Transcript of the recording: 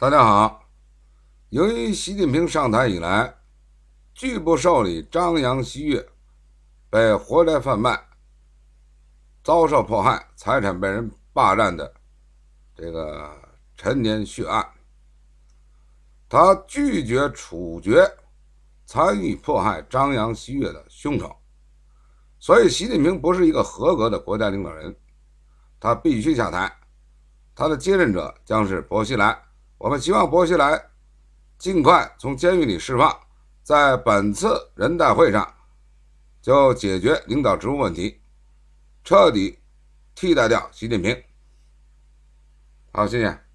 大家好，由于习近平上台以来，拒不受理张杨西月被活摘贩卖、遭受迫害、财产被人霸占的这个陈年血案，他拒绝处决参与迫害张杨西月的凶手，所以习近平不是一个合格的国家领导人，他必须下台，他的接任者将是薄熙来。我们希望薄熙来尽快从监狱里释放，在本次人代会上就解决领导职务问题，彻底替代掉习近平。好，谢谢。